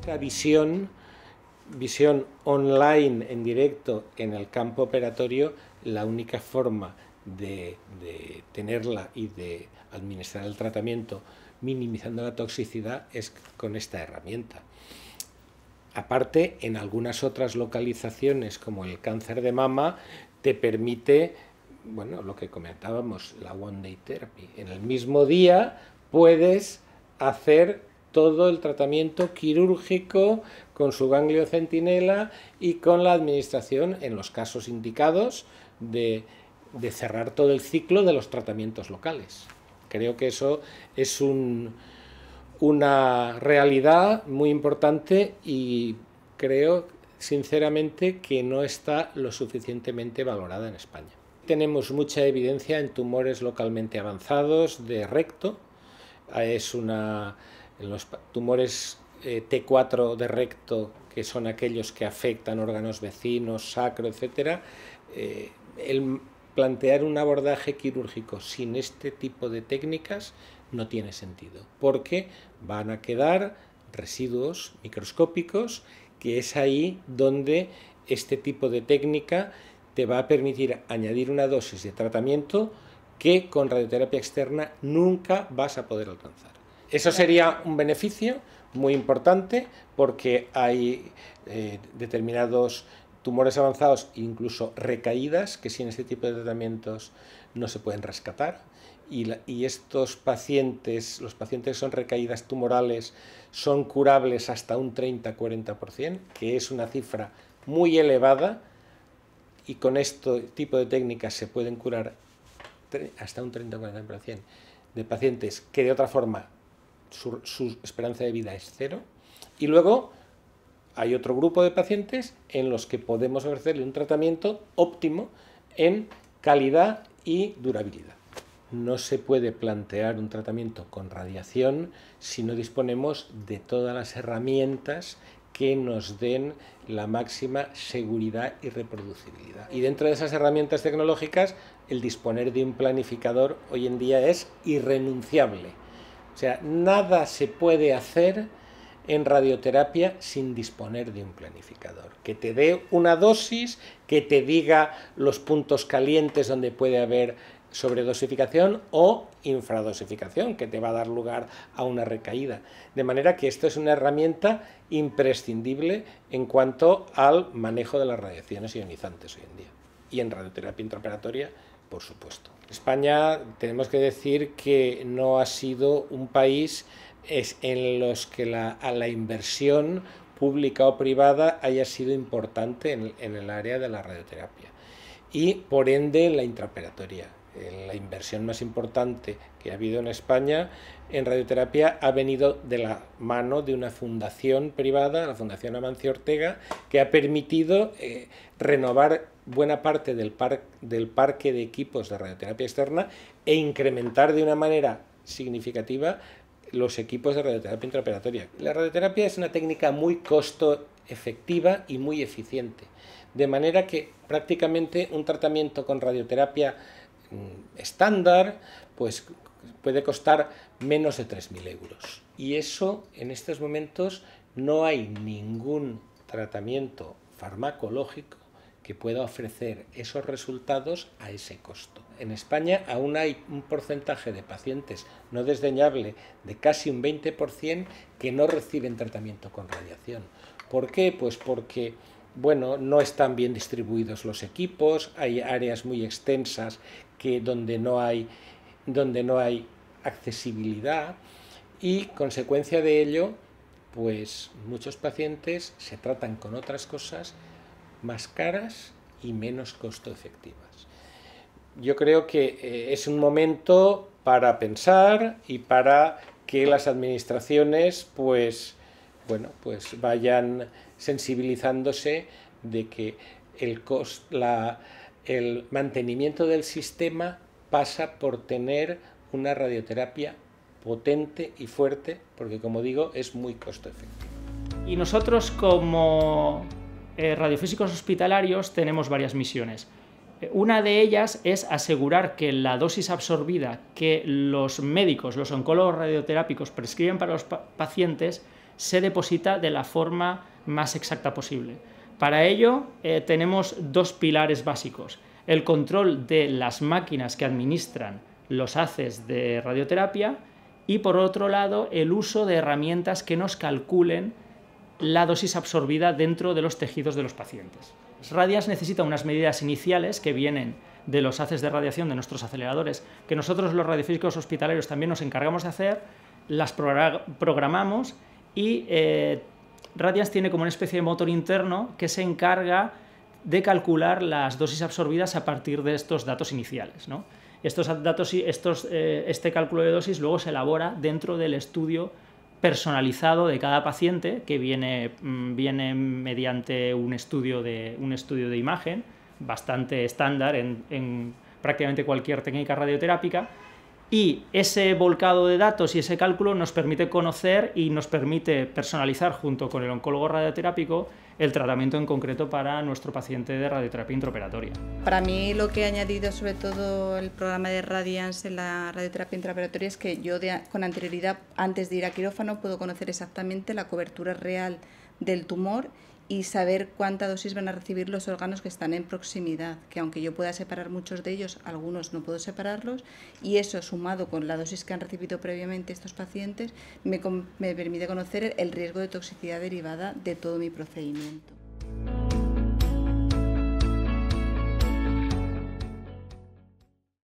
esta visión, visión online en directo en el campo operatorio, la única forma de, tenerla y de administrar el tratamiento minimizando la toxicidad es con esta herramienta. Aparte, en algunas otras localizaciones, como el cáncer de mama, te permite, bueno, lo que comentábamos, la One Day Therapy. En el mismo día puedes hacer todo el tratamiento quirúrgico con su ganglio centinela y con la administración en los casos indicados de, cerrar todo el ciclo de los tratamientos locales. Creo que eso es una realidad muy importante y creo sinceramente que no está lo suficientemente valorada en España. Tenemos mucha evidencia en tumores localmente avanzados de recto. Es una en los tumores eh, T4 de recto, que son aquellos que afectan órganos vecinos, sacro, etc., eh, el plantear un abordaje quirúrgico sin este tipo de técnicas no tiene sentido, porque van a quedar residuos microscópicos, que es ahí donde este tipo de técnica te va a permitir añadir una dosis de tratamiento que con radioterapia externa nunca vas a poder alcanzar. Eso sería un beneficio muy importante porque hay eh, determinados tumores avanzados, incluso recaídas, que sin este tipo de tratamientos no se pueden rescatar. Y, y, estos pacientes, los pacientes que son recaídas tumorales, son curables hasta un 30-40%, que es una cifra muy elevada, y con este tipo de técnicas se pueden curar hasta un 30-40% de pacientes que de otra forma su, esperanza de vida es cero. Y luego hay otro grupo de pacientes en los que podemos ofrecerle un tratamiento óptimo en calidad y durabilidad. No se puede plantear un tratamiento con radiación si no disponemos de todas las herramientas que nos den la máxima seguridad y reproducibilidad. Y dentro de esas herramientas tecnológicas, el disponer de un planificador hoy en día es irrenunciable. O sea, nada se puede hacer en radioterapia sin disponer de un planificador, que te dé una dosis, que te diga los puntos calientes donde puede haber sobredosificación o infradosificación, que te va a dar lugar a una recaída. De manera que esto es una herramienta imprescindible en cuanto al manejo de las radiaciones ionizantes hoy en día. Y en radioterapia intraoperatoria por supuesto. España, tenemos que decir que no ha sido un país en los que la, inversión pública o privada haya sido importante en, en el área de la radioterapia y por ende la intraoperatoria. Eh, la inversión más importante que ha habido en España en radioterapia ha venido de la mano de una fundación privada, la Fundación Amancio Ortega, que ha permitido eh, renovar buena parte del, del parque de equipos de radioterapia externa e incrementar de una manera significativa los equipos de radioterapia intraoperatoria. La radioterapia es una técnica muy costo efectiva y muy eficiente, de manera que prácticamente un tratamiento con radioterapia estándar, pues puede costar menos de 3.000 euros. Y eso, en estos momentos, no hay ningún tratamiento farmacológico que pueda ofrecer esos resultados a ese costo. En España aún hay un porcentaje de pacientes no desdeñable de casi un 20% que no reciben tratamiento con radiación. ¿Por qué? Pues porque bueno, no están bien distribuidos los equipos, hay áreas muy extensas que donde no hay, donde no hay accesibilidad y consecuencia de ello, pues muchos pacientes se tratan con otras cosas más caras y menos costo efectivas. Yo creo que eh, es un momento para pensar y para que las administraciones pues bueno, pues vayan sensibilizándose de que el cost, la, el mantenimiento del sistema pasa por tener una radioterapia potente y fuerte, porque como digo, es muy costo efectivo. Y nosotros como eh, radiofísicos hospitalarios tenemos varias misiones. Eh, una de ellas es asegurar que la dosis absorbida que los médicos, los oncólogos radioterápicos prescriben para los pacientes se deposita de la forma más exacta posible. Para ello eh, tenemos dos pilares básicos. El control de las máquinas que administran los haces de radioterapia y por otro lado el uso de herramientas que nos calculen la dosis absorbida dentro de los tejidos de los pacientes. Las Radias necesita unas medidas iniciales que vienen de los haces de radiación de nuestros aceleradores, que nosotros los radiofísicos hospitalarios también nos encargamos de hacer, las programamos y eh, Radias tiene como una especie de motor interno que se encarga de calcular las dosis absorbidas a partir de estos datos iniciales. Estos datos, eh, este cálculo de dosis luego se elabora dentro del estudio personalizado de cada paciente que mm, viene, mediante un estudio, de, un estudio de imagen bastante estándar en, en prácticamente cualquier técnica radioterápica y ese volcado de datos y ese cálculo nos permite conocer y nos permite personalizar junto con el oncólogo radioterápico el tratamiento en concreto para nuestro paciente de radioterapia intraoperatoria. Para mí lo que ha añadido sobre todo el programa de Radiance en la radioterapia intraoperatoria es que yo con anterioridad, antes de ir a quirófano, puedo conocer exactamente la cobertura real del tumor y saber cuánta dosis van a recibir los órganos que están en proximidad, que aunque yo pueda separar muchos de ellos, algunos no puedo separarlos, y eso sumado con la dosis que han recibido previamente estos pacientes, me, me permite conocer el riesgo de toxicidad derivada de todo mi procedimiento.